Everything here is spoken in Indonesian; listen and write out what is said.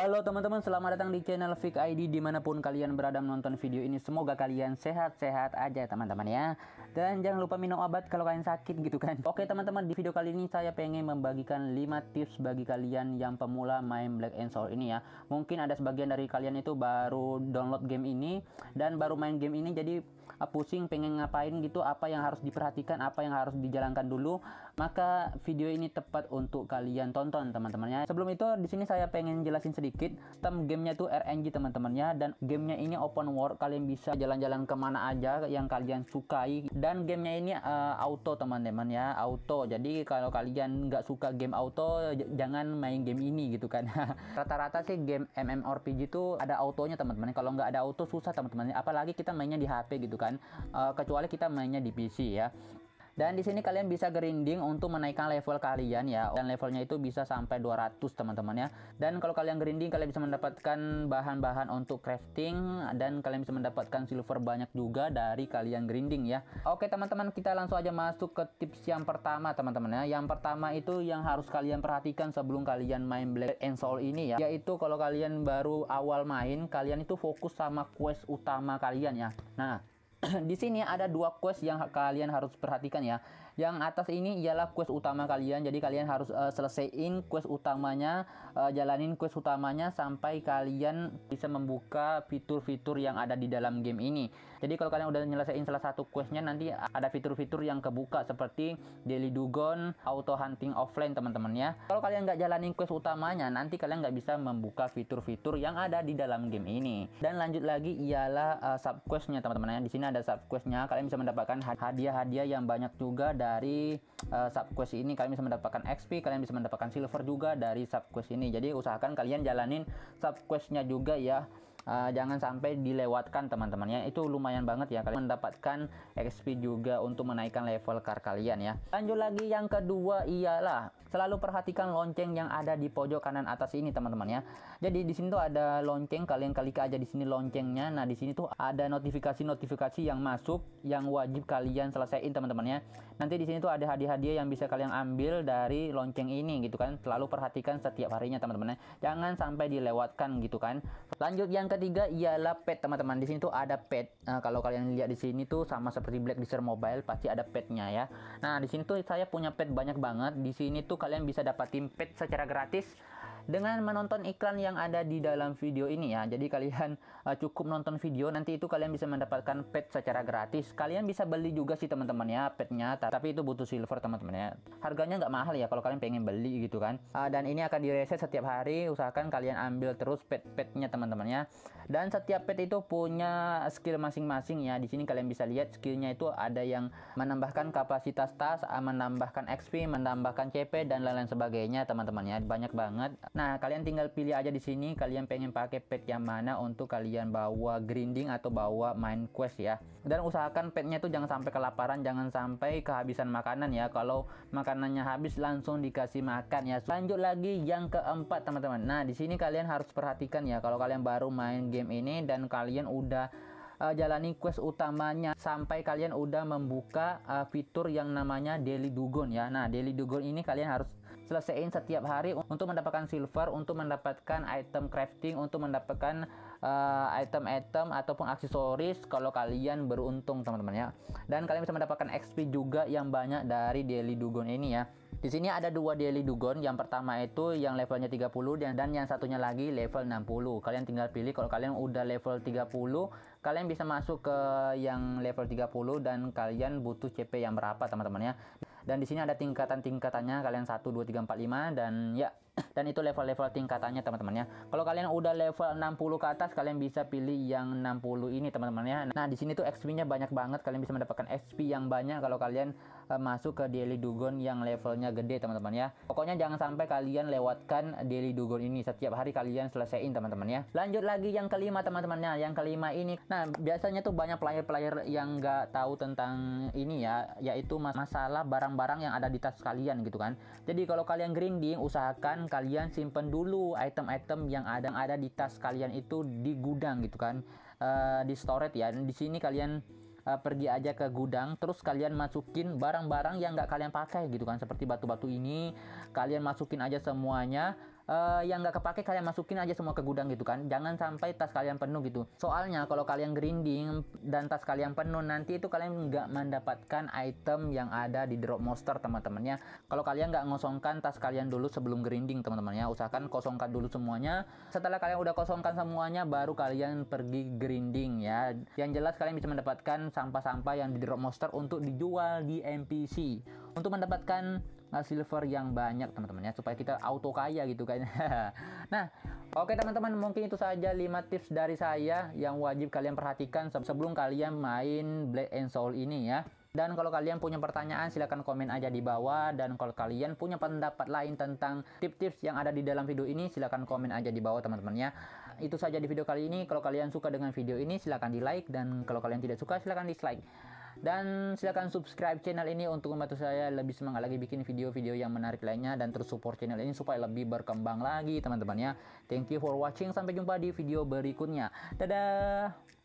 Halo teman-teman, selamat datang di channel Fik ID dimanapun kalian berada menonton video ini. Semoga kalian sehat-sehat aja teman-teman ya. Dan jangan lupa minum obat kalau kalian sakit gitu kan. Oke teman-teman, di video kali ini saya pengen membagikan 5 tips bagi kalian yang pemula main Black and Soul ini ya. Mungkin ada sebagian dari kalian itu baru download game ini dan baru main game ini jadi Ah, pusing pengen ngapain gitu apa yang harus diperhatikan apa yang harus dijalankan dulu maka video ini tepat untuk kalian tonton teman-temannya sebelum itu di sini saya pengen jelasin sedikit tem gamenya tuh RNG teman-temannya dan gamenya ini open world kalian bisa jalan-jalan kemana aja yang kalian sukai dan gamenya ini uh, auto teman-teman ya auto jadi kalau kalian nggak suka game auto jangan main game ini gitu kan rata-rata sih game MMORPG itu ada autonya teman-teman kalau nggak ada auto susah teman-teman apalagi kita mainnya di HP gitu kan kan uh, kecuali kita mainnya di PC ya dan di sini kalian bisa grinding untuk menaikkan level kalian ya. Dan levelnya itu bisa sampai 200 teman-teman ya. Dan kalau kalian grinding kalian bisa mendapatkan bahan-bahan untuk crafting dan kalian bisa mendapatkan silver banyak juga dari kalian grinding ya. Oke teman-teman kita langsung aja masuk ke tips yang pertama teman-teman ya. Yang pertama itu yang harus kalian perhatikan sebelum kalian main Blade and Soul ini ya. Yaitu kalau kalian baru awal main kalian itu fokus sama quest utama kalian ya. Nah di sini ada dua quest yang kalian harus perhatikan ya. Yang atas ini ialah quest utama kalian. Jadi kalian harus uh, selesaiin quest utamanya, uh, jalanin quest utamanya sampai kalian bisa membuka fitur-fitur yang ada di dalam game ini. Jadi kalau kalian udah nyelesain salah satu questnya nanti ada fitur-fitur yang kebuka seperti daily dugon, auto hunting offline teman-teman ya. Kalau kalian nggak jalanin quest utamanya nanti kalian nggak bisa membuka fitur-fitur yang ada di dalam game ini. Dan lanjut lagi ialah uh, eh, sub questnya teman-teman ya. Di sini ada sub questnya kalian bisa mendapatkan hadiah-hadiah yang banyak juga dari uh, eh, quest ini kalian bisa mendapatkan XP kalian bisa mendapatkan silver juga dari sub quest ini jadi usahakan kalian jalanin sub questnya juga ya uh, jangan sampai dilewatkan teman-temannya itu lumayan banget ya kalian mendapatkan XP juga untuk menaikkan level car kalian ya lanjut lagi yang kedua ialah selalu perhatikan lonceng yang ada di pojok kanan atas ini teman teman ya jadi di sini tuh ada lonceng kalian klik aja di sini loncengnya nah di sini tuh ada notifikasi-notifikasi yang masuk yang wajib kalian selesaiin teman teman ya nanti di sini tuh ada hadiah-hadiah yang bisa kalian ambil dari lonceng ini gitu kan selalu perhatikan setiap harinya teman-temannya jangan sampai dilewatkan gitu kan lanjut yang ketiga ialah pet teman-teman. Di sini tuh ada pet. Nah, kalau kalian lihat di sini tuh sama seperti Black Desert Mobile pasti ada petnya ya. Nah, di sini tuh saya punya pet banyak banget. Di sini tuh kalian bisa dapatin pet secara gratis dengan menonton iklan yang ada di dalam video ini ya. Jadi kalian uh, cukup nonton video nanti itu kalian bisa mendapatkan pet secara gratis. Kalian bisa beli juga sih teman-teman ya petnya, tapi itu butuh silver teman-teman ya. Harganya nggak mahal ya kalau kalian pengen beli gitu kan. Uh, dan ini akan direset setiap hari. Usahakan kalian ambil terus pet-petnya teman-teman ya. Dan setiap pet itu punya skill masing-masing ya. Di sini kalian bisa lihat skillnya itu ada yang menambahkan kapasitas tas, eh, menambahkan XP, menambahkan CP dan lain-lain sebagainya teman-teman ya. Banyak banget Nah, kalian tinggal pilih aja di sini kalian pengen pakai pet yang mana untuk kalian bawa grinding atau bawa main quest ya. Dan usahakan petnya itu jangan sampai kelaparan, jangan sampai kehabisan makanan ya. Kalau makanannya habis langsung dikasih makan ya. Lanjut lagi yang keempat teman-teman. Nah, di sini kalian harus perhatikan ya kalau kalian baru main game ini dan kalian udah eh, jalani quest utamanya sampai kalian udah membuka uh, fitur yang namanya daily dugon ya. Nah, daily dugon ini kalian harus selesaiin setiap hari untuk mendapatkan silver, untuk mendapatkan item crafting, untuk mendapatkan eh, item item-item ataupun aksesoris kalau kalian beruntung teman-teman ya. Dan kalian bisa mendapatkan XP juga yang banyak dari daily dugon ini ya. Di sini ada dua daily dugon. Yang pertama itu yang levelnya 30 dan, dan yang satunya lagi level 60. Kalian tinggal pilih kalau kalian udah level 30, kalian bisa masuk ke yang level 30 dan kalian butuh CP yang berapa teman-teman ya. Dan di sini ada tingkatan-tingkatannya kalian 1 2 3 4 5 dan ya dan itu level-level tingkatannya teman-teman ya kalau kalian udah level 60 ke atas kalian bisa pilih yang 60 ini teman-teman ya nah di sini tuh XP-nya banyak banget kalian bisa mendapatkan XP yang banyak kalau kalian uh, masuk ke daily dugon yang levelnya gede teman-teman ya pokoknya jangan sampai kalian lewatkan daily dugon ini setiap hari kalian selesaiin teman-teman ya lanjut lagi yang kelima teman-temannya yang kelima ini nah biasanya tuh banyak player-player yang nggak tahu tentang ini ya yaitu masalah barang-barang yang ada di tas kalian gitu kan jadi kalau kalian grinding usahakan kalian kalian simpen dulu item-item yang ada ada di tas kalian itu di gudang gitu kan uh, di storage ya di sini kalian uh, pergi aja ke gudang terus kalian masukin barang-barang yang nggak kalian pakai gitu kan seperti batu-batu ini kalian masukin aja semuanya uh, yang nggak kepake kalian masukin aja semua ke gudang gitu kan jangan sampai tas kalian penuh gitu soalnya kalau kalian grinding dan tas kalian penuh nanti itu kalian nggak mendapatkan item yang ada di drop monster teman teman ya kalau kalian nggak ngosongkan tas kalian dulu sebelum grinding teman-teman ya usahakan kosongkan dulu semuanya setelah kalian udah kosongkan semuanya baru kalian pergi grinding ya yang jelas kalian bisa mendapatkan sampah-sampah yang di drop monster untuk dijual di NPC untuk mendapatkan silver yang banyak teman-teman ya supaya kita auto kaya gitu kan. nah, oke teman-teman mungkin itu saja 5 tips dari saya yang wajib kalian perhatikan sebelum kalian main Black and Soul ini ya. Dan kalau kalian punya pertanyaan silahkan komen aja di bawah dan kalau kalian punya pendapat lain tentang tips-tips yang ada di dalam video ini silahkan komen aja di bawah teman-teman ya. Itu saja di video kali ini. Kalau kalian suka dengan video ini silahkan di like dan kalau kalian tidak suka silahkan dislike. Dan silahkan subscribe channel ini untuk membantu saya lebih semangat lagi bikin video-video yang menarik lainnya dan terus support channel ini supaya lebih berkembang lagi teman-teman ya. Thank you for watching. Sampai jumpa di video berikutnya. Dadah.